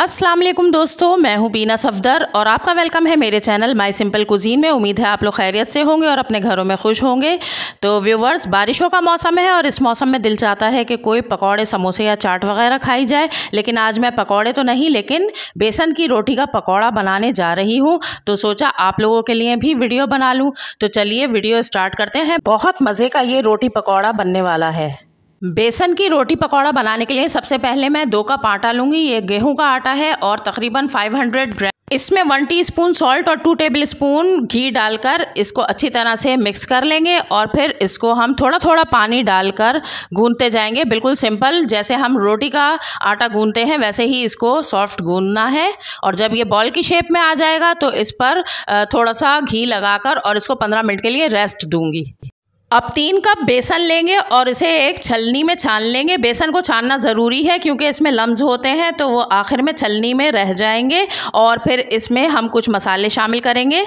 असलम दोस्तों मैं हूं बीना सफदर और आपका वेलकम है मेरे चैनल माय सिंपल कुजीन में उम्मीद है आप लोग खैरियत से होंगे और अपने घरों में खुश होंगे तो व्यूवर्स बारिशों का मौसम है और इस मौसम में दिल चाहता है कि कोई पकौड़े समोसे या चाट वगैरह खाई जाए लेकिन आज मैं पकौड़े तो नहीं लेकिन बेसन की रोटी का पकौड़ा बनाने जा रही हूँ तो सोचा आप लोगों के लिए भी वीडियो बना लूँ तो चलिए वीडियो स्टार्ट करते हैं बहुत मज़े का ये रोटी पकौड़ा बनने वाला है बेसन की रोटी पकौड़ा बनाने के लिए सबसे पहले मैं दो कप आटा लूँगी ये गेहूं का आटा है और तकरीबन 500 ग्राम इसमें वन टीस्पून सॉल्ट और टू टेबल स्पून घी डालकर इसको अच्छी तरह से मिक्स कर लेंगे और फिर इसको हम थोड़ा थोड़ा पानी डालकर गूंदते जाएंगे बिल्कुल सिंपल जैसे हम रोटी का आटा गूंदते हैं वैसे ही इसको सॉफ्ट गूंदना है और जब ये बॉल की शेप में आ जाएगा तो इस पर थोड़ा सा घी लगाकर और इसको पंद्रह मिनट के लिए रेस्ट दूंगी अब तीन कप बेसन लेंगे और इसे एक छलनी में छान लेंगे बेसन को छानना ज़रूरी है क्योंकि इसमें लम्ब होते हैं तो वो आखिर में छलनी में रह जाएंगे और फिर इसमें हम कुछ मसाले शामिल करेंगे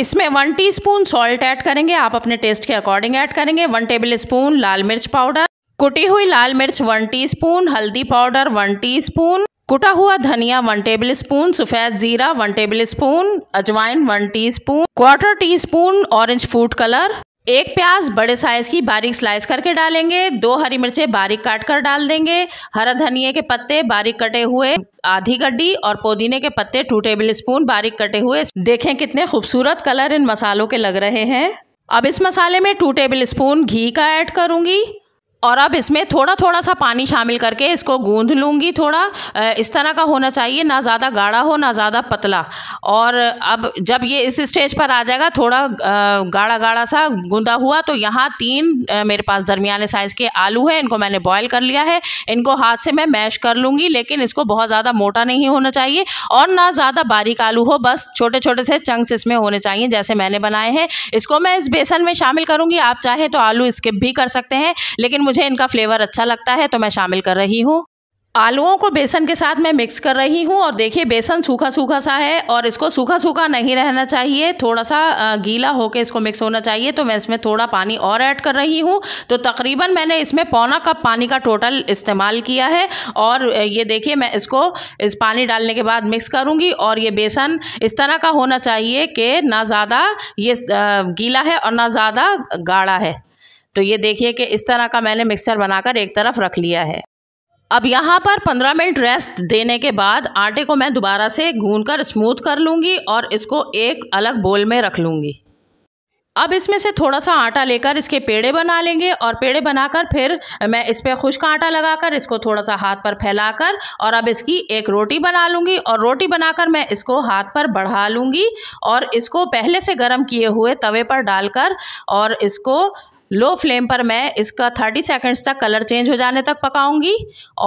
इसमें वन टीस्पून सॉल्ट ऐड करेंगे आप अपने टेस्ट के अकॉर्डिंग ऐड करेंगे वन टेबल स्पून लाल मिर्च पाउडर कुटी हुई लाल मिर्च वन टीस्पून हल्दी पाउडर वन टीस्पून कुटा हुआ धनिया वन टेबल स्पून सफ़ेद जीरा वन टेबल स्पून अजवाइन one teaspoon quarter teaspoon orange food colour एक प्याज बड़े साइज़ की बारीक स्लाइस करके डालेंगे दो हरी मिर्चें बारीक काट कर डाल देंगे हरा धनिए के पत्ते बारीक कटे हुए आधी गड्डी और पुदीने के पत्ते टू टेबल स्पून बारीक कटे हुए देखें कितने खूबसूरत कलर इन मसालों के लग रहे हैं अब इस मसाले में टू टेबल स्पून घी का ऐड करूंगी और अब इसमें थोड़ा थोड़ा सा पानी शामिल करके इसको गूंध लूँगी थोड़ा इस तरह का होना चाहिए ना ज़्यादा गाढ़ा हो ना ज़्यादा पतला और अब जब ये इस स्टेज पर आ जाएगा थोड़ा गाढ़ा गाढ़ा सा गूंदा हुआ तो यहाँ तीन मेरे पास दरमियाने साइज़ के आलू हैं इनको मैंने बॉयल कर लिया है इनको हाथ से मैं मैश कर लूँगी लेकिन इसको बहुत ज़्यादा मोटा नहीं होना चाहिए और ना ज़्यादा बारीक आलू हो बस छोटे छोटे से चंक्स इसमें होने चाहिए जैसे मैंने बनाए हैं इसको मैं इस बेसन में शामिल करूँगी आप चाहें तो आलू स्किप भी कर सकते हैं लेकिन मुझे इनका फ्लेवर अच्छा लगता है तो मैं शामिल कर रही हूँ आलूओं को बेसन के साथ मैं मिक्स कर रही हूँ और देखिए बेसन सूखा सूखा सा है और इसको सूखा सूखा नहीं रहना चाहिए थोड़ा सा गीला होकर इसको मिक्स होना चाहिए तो मैं इसमें थोड़ा पानी और ऐड कर रही हूँ तो तकरीबन मैंने इसमें पौना कप पानी का टोटल इस्तेमाल किया है और ये देखिए मैं इसको इस पानी डालने के बाद मिक्स करूँगी और ये बेसन इस तरह का होना चाहिए कि ना ज़्यादा ये गीला है और ना ज़्यादा गाढ़ा है तो ये देखिए कि इस तरह का मैंने मिक्सचर बनाकर एक तरफ रख लिया है अब यहाँ पर 15 मिनट रेस्ट देने के बाद आटे को मैं दोबारा से गूंदकर स्मूथ कर लूँगी और इसको एक अलग बोल में रख लूँगी अब इसमें से थोड़ा सा आटा लेकर इसके पेड़े बना लेंगे और पेड़े बनाकर फिर मैं इस पर खुश्क आटा लगाकर इसको थोड़ा सा हाथ पर फैलाकर और अब इसकी एक रोटी बना लूँगी और रोटी बनाकर मैं इसको हाथ पर बढ़ा लूँगी और इसको पहले से गर्म किए हुए तवे पर डालकर और इसको लो फ्लेम पर मैं इसका थर्टी सेकेंड्स तक कलर चेंज हो जाने तक पकाऊंगी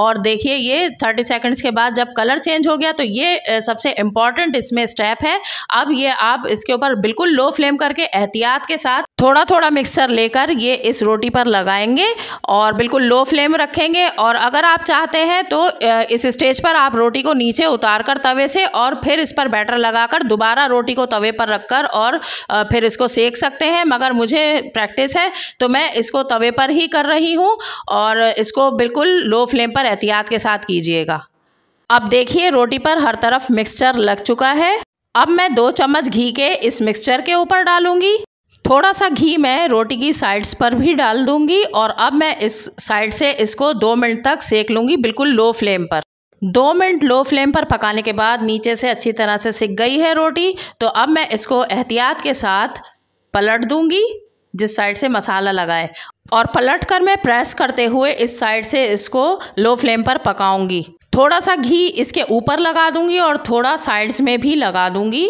और देखिए ये थर्टी सेकेंड्स के बाद जब कलर चेंज हो गया तो ये सबसे इम्पॉर्टेंट इसमें स्टेप है अब ये आप इसके ऊपर बिल्कुल लो फ्लेम करके एहतियात के साथ थोड़ा थोड़ा मिक्सचर लेकर ये इस रोटी पर लगाएंगे और बिल्कुल लो फ्लेम रखेंगे और अगर आप चाहते हैं तो इस स्टेज पर आप रोटी को नीचे उतार कर तवे से और फिर इस पर बैटर लगाकर दोबारा रोटी को तवे पर रखकर और फिर इसको सेक सकते हैं मगर मुझे प्रैक्टिस है तो मैं इसको तवे पर ही कर रही हूँ और इसको बिल्कुल लो फ्लेम पर एहतियात के साथ कीजिएगा अब देखिए रोटी पर हर तरफ मिक्सचर लग चुका है अब मैं दो चम्मच घी के इस मिक्सचर के ऊपर डालूंगी थोड़ा सा घी मैं रोटी की साइड्स पर भी डाल दूंगी और अब मैं इस साइड से इसको दो मिनट तक सेक लूँगी बिल्कुल लो फ्लेम पर दो मिनट लो फ्लेम पर पकाने के बाद नीचे से अच्छी तरह से सिक गई है रोटी तो अब मैं इसको एहतियात के साथ पलट दूंगी जिस साइड से मसाला लगाए और पलट कर मैं प्रेस करते हुए इस साइड से इसको लो फ्लेम पर पकाऊंगी थोड़ा सा घी इसके ऊपर लगा दूंगी और थोड़ा साइड्स में भी लगा दूंगी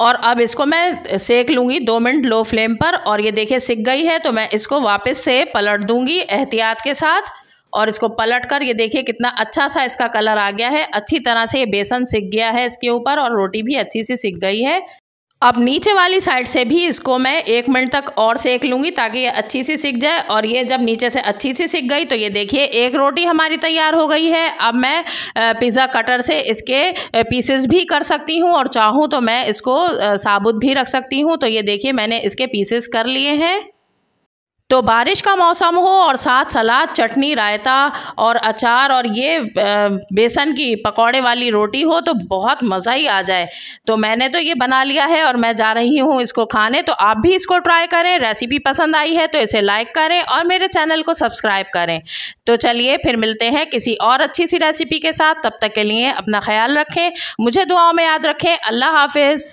और अब इसको मैं सेक लूँगी दो मिनट लो फ्लेम पर और ये देखिए सिक गई है तो मैं इसको वापस से पलट दूँगी एहतियात के साथ और इसको पलट कर ये देखिए कितना अच्छा सा इसका कलर आ गया है अच्छी तरह से ये बेसन सिक गया है इसके ऊपर और रोटी भी अच्छी सी सिक गई है अब नीचे वाली साइड से भी इसको मैं एक मिनट तक और सेक लूँगी ताकि ये अच्छी सी सीख जाए और ये जब नीचे से अच्छी सी सीख गई तो ये देखिए एक रोटी हमारी तैयार हो गई है अब मैं पिज़्ज़ा कटर से इसके पीसेस भी कर सकती हूँ और चाहूँ तो मैं इसको साबुत भी रख सकती हूँ तो ये देखिए मैंने इसके पीसेस कर लिए हैं तो बारिश का मौसम हो और साथ सलाद चटनी रायता और अचार और ये बेसन की पकौड़े वाली रोटी हो तो बहुत मज़ा ही आ जाए तो मैंने तो ये बना लिया है और मैं जा रही हूँ इसको खाने तो आप भी इसको ट्राई करें रेसिपी पसंद आई है तो इसे लाइक करें और मेरे चैनल को सब्सक्राइब करें तो चलिए फिर मिलते हैं किसी और अच्छी सी रेसिपी के साथ तब तक के लिए अपना ख्याल रखें मुझे दुआओं में याद रखें अल्लाह हाफिज़